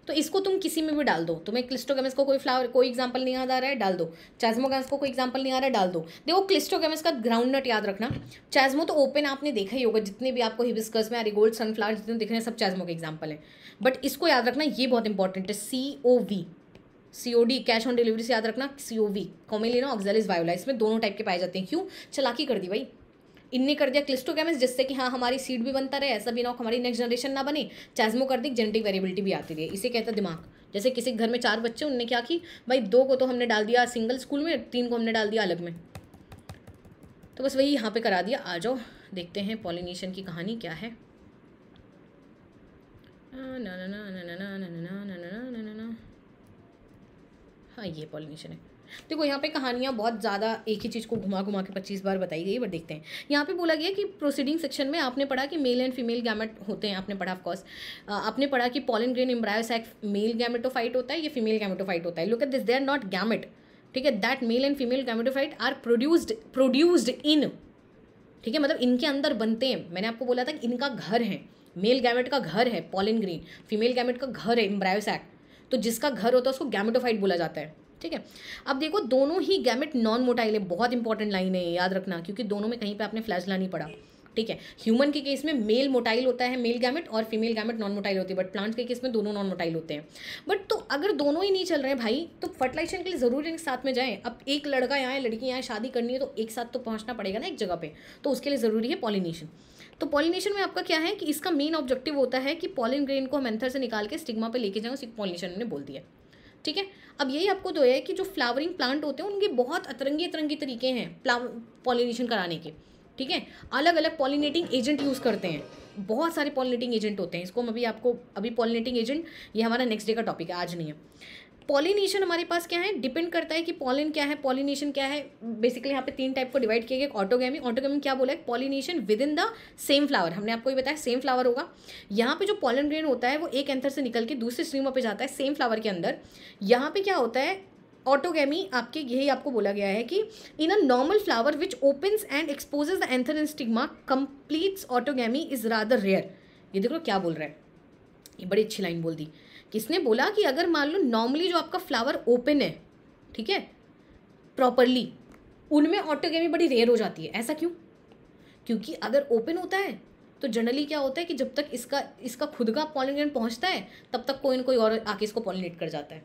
Speaker 1: तो इसको तुम किसी में भी डाल दो तुम्हें क्लिस्टोकेमिस को कोई फ्लावर कोई एग्जाम्पल नहीं याद आ रहा है डाल दो चैजमो को कोई एग्जाम्पल नहीं आ रहा है डाल दो देखो क्लिस्टोकेमिस का ग्राउंड नट याद रखना चैजमो तो ओपन आपने देखा ही होगा जितने भी आपको हिबिस्कस में गोल्ड सनफ्लावर जितने दिख रहे हैं सब चैजमो के एग्जाम्पल हैं बट इसको याद रखना ये बहुत इंपॉर्टेंट है C O V COD cash on delivery से याद रखना सीओवी कॉमेलिना ऑक्जेलिस वायोला इसमें दोनों टाइप के पाए जाते हैं क्यों चलाकी कर दी भाई इनने कर दिया क्लिस्टोकेमिस्ट जिससे कि हाँ हमारी सीड भी बनता रहे ऐसा भी ना हो हमारी नेक्स्ट जनरेशन ना बने चैजमो कर दी जेनेटिक वेरिएबिलिटी भी आती रही इसे कहता दिमाग जैसे किसी घर में चार बच्चे उनने क्या की भाई दो को तो हमने डाल दिया सिंगल स्कूल में तीन को हमने डाल दिया अलग में तो बस वही यहाँ पे करा दिया आ जाओ देखते हैं पॉलिनेशन की कहानी क्या है ना ना ना ना ना ना ना ना ना ना हाँ ये पॉलिनेशन है देखो यहाँ पे कहानियाँ बहुत ज़्यादा एक ही चीज़ को घुमा घुमा के पच्चीस बार बताई गई बट देखते हैं यहाँ पे बोला गया कि प्रोसीडिंग सेक्शन में आपने पढ़ा कि मेल एंड फीमेल गैमेट होते हैं आपने पढ़ा ऑफकोर्स आपने पढ़ा कि pollen grain embryo sac male gametophyte होता है या फीमेल गैमेटोफाइट होता है look at this they are not gamete ठीक है that male and female gametophyte are produced produced in ठीक है मतलब इनके अंदर बनते हैं मैंने आपको बोला था कि इनका घर है मेल गैमेट का घर है पॉलिन ग्रीन फीमेल गैमेट का घर है इम्ब्रायोसैक्ट तो जिसका घर होता है उसको गैमेटोफाइट बोला जाता है ठीक है अब देखो दोनों ही गैमेट नॉन मोटाइल है बहुत इंपॉर्टेंट लाइन है याद रखना क्योंकि दोनों में कहीं पर आपने फ्लैश लानी पड़ा ठीक है ह्यूमन के केस में मेल मोटाइल होता है मेल गैमेट और फीमेल गैमेट नॉन मोटाइल होती है बट प्लांट के केस में दोनों नॉन मोटाइल होते हैं बट तो अगर दोनों ही नहीं चल रहे हैं भाई तो फर्टिलाइजेशन के लिए जरूरी है साथ में जाएं अब एक लड़का यहाँ लड़की यहाँ शादी करनी है तो एक साथ तो पहुँचना पड़ेगा ना एक जगह पर तो उसके लिए ज़रूरी है पॉलिनेशन तो पॉलिनेशन में आपका क्या है कि इसका मेन ऑब्जेक्टिव होता है कि पॉलिन ग्रेन को हम एंथर से निकाल के स्टिग्मा पर लेके जाएं उसी पॉलिनेशन ने बोल दिया ठीक है अब यही आपको जो है कि जो फ्लावरिंग प्लांट होते हैं उनके बहुत अतरंगी अतरंगी तरीके हैं पॉलिनेशन कराने के ठीक है अलग अलग पॉलिनेटिंग एजेंट यूज़ करते हैं बहुत सारे पॉलिनेटिंग एजेंट होते हैं इसको हम अभी आपको अभी पॉलिनेटिंग एजेंट ये हमारा नेक्स्ट डे का टॉपिक है आज नहीं है पॉलिनेशन हमारे पास क्या है डिपेंड करता है कि पॉलिन क्या है पॉलिनेशन क्या है बेसिकली यहाँ पे तीन टाइप को डिवाइड किया गया ऑटोगेमी ऑटोगेमी क्या बोला है pollination within the same flower हमने आपको ये बताया सेम फ्लावर होगा यहाँ पे जो पॉलन ग्रेन होता है वो एक एंथर से निकल के दूसरे स्ट्रीमों पर जाता है सेम फ्लावर के अंदर यहाँ पे क्या होता है ऑटोगेमी आपके यही आपको बोला गया है कि in a normal flower which opens and exposes the anther in stigma completes autogamy is rather rare ये देखो क्या बोल रहा है ये बड़ी अच्छी लाइन बोल दी किसने बोला कि अगर मान लो नॉर्मली जो आपका फ्लावर ओपन है ठीक है प्रॉपरली उनमें ऑटोगेमी बड़ी रेयर हो जाती है ऐसा क्यों क्योंकि अगर ओपन होता है तो जनरली क्या होता है कि जब तक इसका इसका खुद का पॉलिनेट पहुंचता है तब तक कोई ना कोई और आके इसको पॉलिनेट कर जाता है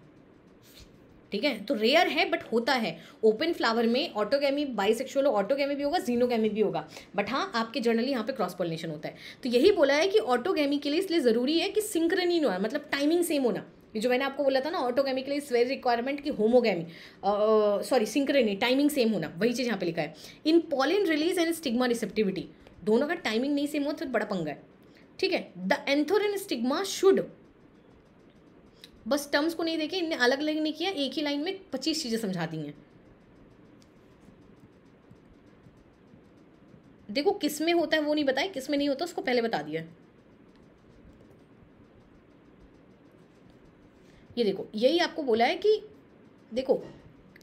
Speaker 1: ठीक है तो रेयर है बट होता है ओपन फ्लावर में ऑटोगेमी बाइसेक्सुअल ऑटोगेमी भी होगा जीनोगेमी भी होगा बट हाँ आपके जर्नली यहाँ पे क्रॉस पॉलिनेशन होता है तो यही बोला है कि ऑटोगेमी के लिए इसलिए ज़रूरी है कि सिंक्रनी ना मतलब टाइमिंग सेम होना ये जो मैंने आपको बोला था ना ऑटोगेमी के लिए इस वेरी रिक्वायरमेंट की homogamy sorry synchrony timing same होना वही चीज़ यहाँ पर लिखा है in pollen release and stigma receptivity दोनों का टाइमिंग नहीं सेम हो तो बड़ा पंगा है ठीक है द एंथोरिन स्टिग्मा शुड बस टर्म्स को नहीं देखे इनने अलग अलग नहीं किया एक ही लाइन में पच्चीस चीज़ें समझा दी हैं देखो किस में होता है वो नहीं बताया किस में नहीं होता उसको पहले बता दिया ये देखो यही आपको बोला है कि देखो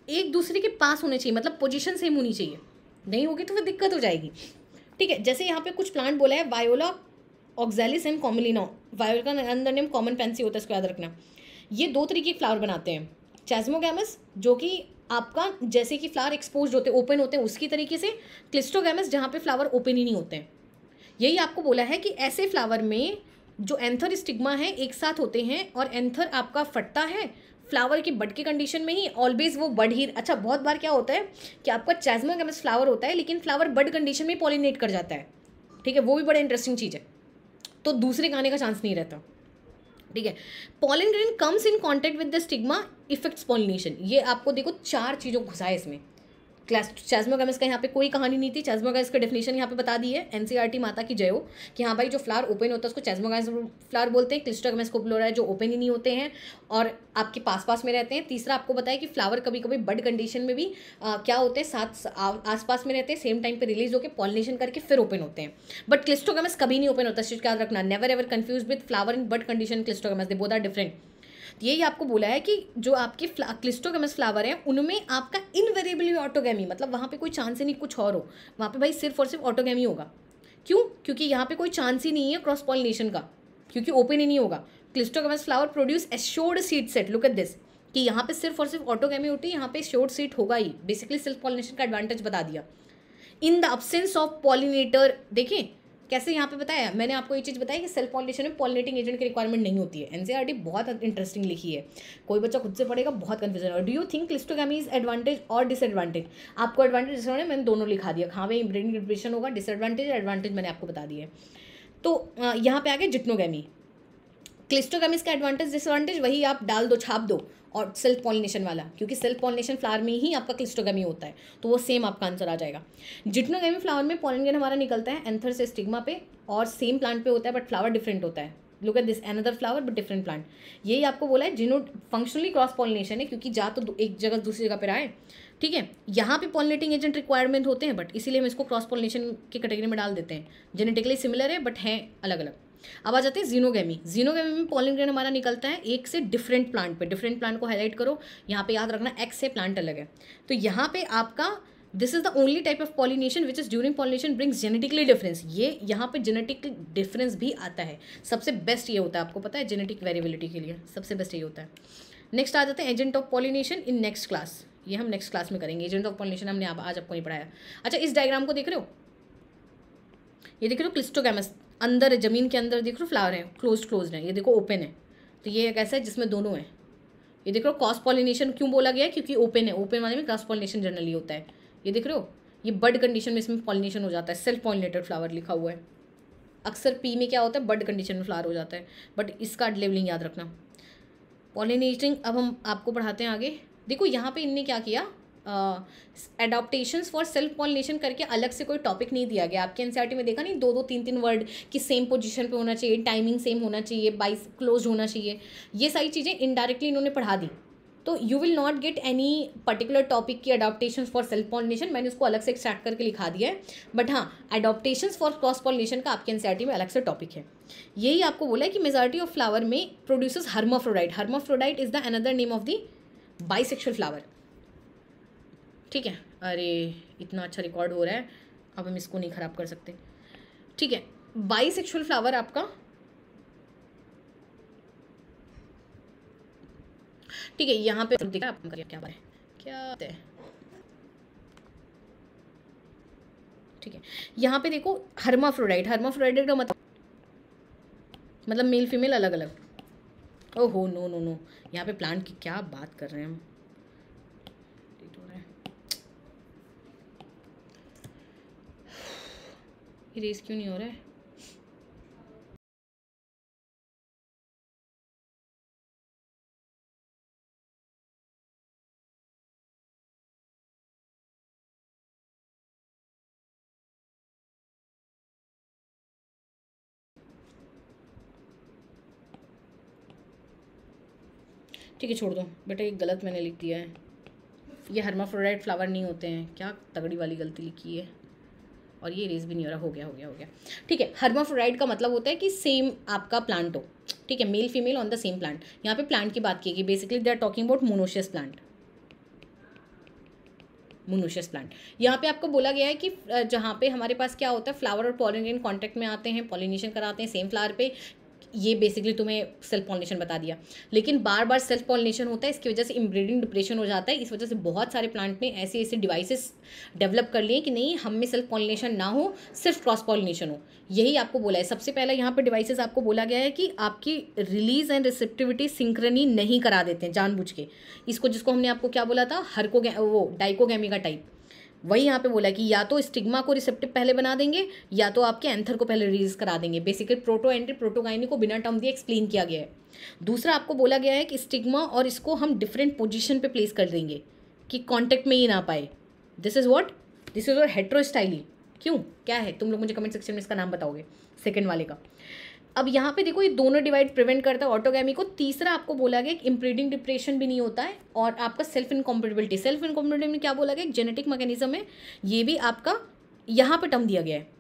Speaker 1: एक दूसरे के पास होने चाहिए मतलब पोजीशन सेम होनी चाहिए नहीं होगी तो फिर दिक्कत हो जाएगी ठीक है जैसे यहाँ पे कुछ प्लांट बोला है Viola Oxalis and Commelina Viola का अंदर नेम कॉमन पेंसी होता है इसको याद रखना ये दो तरीके के फ्लावर बनाते हैं चैजमोगैमस जो कि आपका जैसे कि फ्लावर एक्सपोज होते हैं ओपन होते हैं उसकी तरीके से क्लिस्टोगैमस जहाँ पे फ्लावर ओपन ही नहीं होते हैं यही आपको बोला है कि ऐसे फ्लावर में जो एंथर स्टिग्मा है एक साथ होते हैं और एंथर आपका फटता है फ्लावर की बड के कंडीशन में ही ऑलवेज वो बड ही अच्छा बहुत बार क्या होता है कि आपका चैजमोगैमस फ्लावर होता है लेकिन फ्लावर बड कंडीशन में पॉलिनेट कर जाता है ठीक है वो भी बड़ा इंटरेस्टिंग चीज़ है तो दूसरे गाने का चांस नहीं रहता ठीक है pollen grain comes in contact with the stigma effects pollination ये आपको देखो चार चीज़ों घुसा है इसमें क्लास चैजमो का यहाँ पे कोई कहानी नहीं थी चैजमो गैस का डेफिनेशन यहाँ पे बता दी है एनसीईआरटी e माता की जय हो कि हाँ भाई जो फ्लावर ओपन होता है उसको चैजमो गैस फ्लावर बोलते हैं क्लिस्टर को ब्लोरा है जो ओपन ही नहीं होते हैं और आपके पास पास में रहते हैं तीसरा आपको बताया कि फ्लावर कभी कभी बड कंडीशन में भी आ, क्या होते हैं साथ आस पास में रहते हैं सेम टाइम पर रिलीज होकर पॉलिनेशन करके फिर ओपन होते हैं बट क्लिस्टोगमस कभी नहीं ओपन होता है याद रखना never ever confuse with flower in bud condition cleistogamous they both are different यही आपको बोला है कि जो आपके क्लिस्टोगेमस फ्लावर हैं उनमें आपका इनवेरेबली ऑटोगेमी मतलब वहाँ पे कोई चांस ही नहीं कुछ और हो वहाँ पे भाई सिर्फ और सिर्फ ऑटोगेमी होगा क्यों क्योंकि यहाँ पे कोई चांस ही नहीं है क्रॉस पॉलिनेशन का क्योंकि ओपन ही नहीं होगा cleistogamous flower produce assured seed set look at this कि यहाँ पे सिर्फ और सिर्फ ऑटोगेमी होती है यहाँ पे श्योर्ड सीट होगा ही बेसिकली सेल्फ पॉलिनेशन का एडवांटेज बता दिया in the absence of pollinator देखें कैसे यहाँ पे बताया मैंने आपको ये चीज़ बताई कि सेल्फ पॉलिनेशन में पॉलिनेटिंग एजेंट की रिक्वायरमेंट नहीं होती है एनसीईआरटी e बहुत इंटरेस्टिंग लिखी है कोई बच्चा खुद से पढ़ेगा बहुत कन्फ्यूजन है do you think cleistogamy is advantage और डिसएडवांटेज आपको एडवांटेज जैसे मैंने दोनों लिखा दिया हाँ भाई ब्रेन डिप्रेशन होगा डिसएडवांटेज एडवांटेज मैंने आपको बता दिए तो यहाँ पे आ गया जिटनोगैमी क्लिस्टोगैमी इसका एडवांटेज डिसएडवांटेज वही आप डाल दो छाप दो और सेल्फ पॉलिनेशन वाला क्योंकि सेल्फ पॉलिनेशन फ्लावर में ही आपका क्लिस्टोगमी होता है तो वो सेम आपका आंसर आ जाएगा जिटनोगमी फ्लावर में पॉलिनगन हमारा निकलता है एंथर से स्टिग्मा पे और सेम प्लांट पे होता है बट फ्लावर डिफरेंट होता है look at this another flower but different plant यही आपको बोला है जिनो फंक्शनली क्रॉस पॉलिनेशन है क्योंकि जा तो एक जगह दूसरी जगह पर आए ठीक है यहाँ पे पॉलिनेटिंग एजेंट रिक्वायरमेंट होते हैं बट इसीलिए हम इसको क्रॉस पॉलिनेशन की कैटेगरी में डाल देते हैं जेनेटिकली सिमिलर है बट हैं अलग अलग अब आ जाते हैं जीनोगेमी जीनोगेमी में पॉलिंग ग्रेन हमारा निकलता है एक से डिफरेंट प्लांट पे डिफरेंट प्लांट को हाईलाइट करो यहाँ पे याद रखना एक्स से प्लांट अलग है तो यहाँ पे आपका this is the only type of pollination which is during pollination brings genetically difference ये यहाँ पे जेनेटिक डिफरेंस भी आता है सबसे बेस्ट ये होता है आपको पता है जेनेटिक वेरिएबिलिटी के लिए सबसे बेस्ट ये होता है नेक्स्ट आ जाते हैं agent of pollination in next class ये हम नेक्स्ट क्लास में करेंगे एजेंट ऑफ पॉलिनेशन हमने आज आपको नहीं पढ़ाया अच्छा इस डायग्राम को देख रहे हो ये देख रहे हो क्लिस्टोगेमस अंदर ज़मीन के अंदर देख लो फ्लावर हैं क्लोज क्लोज हैं ये देखो ओपन है तो ये एक ऐसा है जिसमें दोनों हैं ये देख रहे हो क्रॉस पॉलिनेशन क्यों बोला गया क्योंकि ओपन है ओपन वाले में क्रॉस पॉलिनेशन जनरली होता है ये देख रहे हो ये बर्ड कंडीशन में इसमें पॉलिनेशन हो जाता है सेल्फ पॉलिनेटेड फ्लावर लिखा हुआ है अक्सर पी में क्या होता है बर्ड कंडीशन में फ्लावर हो जाता है बट इसका लेवलिंग याद रखना पॉलिनेटिंग अब हम आपको पढ़ाते हैं आगे देखो यहाँ पे इनने क्या किया एडोप्टेशन फॉर सेल्फ पॉलिनेशन करके अलग से कोई टॉपिक नहीं दिया गया आपके एनसीआरटी में देखा नहीं दो दो तीन तीन वर्ड कि सेम पोजिशन पे होना चाहिए टाइमिंग सेम होना चाहिए बाइस क्लोज होना चाहिए ये सारी चीज़ें इनडायरेक्टली इन्होंने पढ़ा दी तो you will not get any particular topic की अडोप्टेशन फॉर सेल्फ पॉलिनेशन मैंने उसको अलग से एक्सट्रैक्ट करके लिखा दिया है बट हाँ अडोप्टेशन फॉर क्रॉस पॉलिनेशन का आपके एनसीआरटी में अलग से टॉपिक है यही आपको बोला है कि मेजॉरिटी ऑफ फ्लावर में producers hermaphrodite hermaphrodite is the another name of the bisexual flower ठीक है अरे इतना अच्छा रिकॉर्ड हो रहा है अब हम इसको नहीं ख़राब कर सकते ठीक है बाई सेक्शुअल फ्लावर आपका ठीक है यहाँ पे दिखा आप क्या है क्या है ठीक है यहाँ पे देखो हर्मा फ्लोराइड हर्मा फ्लोराइड का मतलब मतलब मेल फीमेल अलग अलग ओहो नो नो नो यहाँ पे प्लांट की क्या बात कर रहे हैं हम इरेज क्यों नहीं हो रहा है ठीक है छोड़ दो बेटा ये गलत मैंने लिख दिया है ये हर्माफ्रोडाइट फ्लावर नहीं होते हैं क्या तगड़ी वाली गलती लिखी है और ये नहीं हो गया हो गया हो गया ठीक है हर्माफ्रोराइड का मतलब होता है कि सेम आपका प्लांट हो ठीक है male female on the same plant यहाँ पे प्लांट की बात की गई basically they are talking about monoecious plant monoecious plant यहाँ पे आपको बोला गया है कि जहाँ पे हमारे पास क्या होता है फ्लावर और पॉलिनेशन कॉन्टैक्ट में आते हैं पॉलिनेशन कराते हैं सेम फ्लावर पे ये बेसिकली तुम्हें सेल्फ पॉलिनेशन बता दिया लेकिन बार बार सेल्फ पॉलिनेशन होता है इसकी वजह से इम्ब्रीडिंग डिप्रेशन हो जाता है इस वजह से बहुत सारे प्लांट ने ऐसे ऐसे डिवाइसेस डेवलप कर लिए कि नहीं हम में सेल्फ पॉलिनेशन ना हो सिर्फ क्रॉस पॉलिनेशन हो यही आपको बोला है सबसे पहला यहाँ पर डिवाइसेज़ आपको बोला गया है कि आपकी रिलीज एंड रिसेप्टिविटी सिंक्रनी नहीं करा देते हैं जानबूझ के इसको जिसको हमने आपको क्या बोला था हरको वो डाइकोगैमी का टाइप वही यहाँ पे बोला कि या तो स्टिग्मा को रिसेप्टिव पहले बना देंगे या तो आपके एंथर को पहले रिलीज करा देंगे बेसिकली प्रोटो एंट्री प्रोटोगाइनी को बिना टर्म दिए एक्सप्लेन किया गया है दूसरा आपको बोला गया है कि स्टिग्मा और इसको हम डिफरेंट पोजिशन पर प्लेस कर देंगे कि कॉन्टेक्ट में ही ना पाए this is what this is your heterostyly क्यों क्या है तुम लोग मुझे कमेंट सेक्शन में इसका नाम बताओगे सेकेंड वाले का अब यहाँ पे देखो ये दोनों डिवाइड प्रिवेंट करता है ऑटोगैमी को तीसरा आपको बोला गया इम्प्रीडिंग डिप्रेशन भी नहीं होता है और आपका सेल्फ इनकॉम्पेटेबिलिटी सेल्फ इनकॉम्पेटेबिलिटी क्या बोला गया एक जेनेटिक मैकेनिज्म है ये भी आपका यहाँ पे टर्म दिया गया है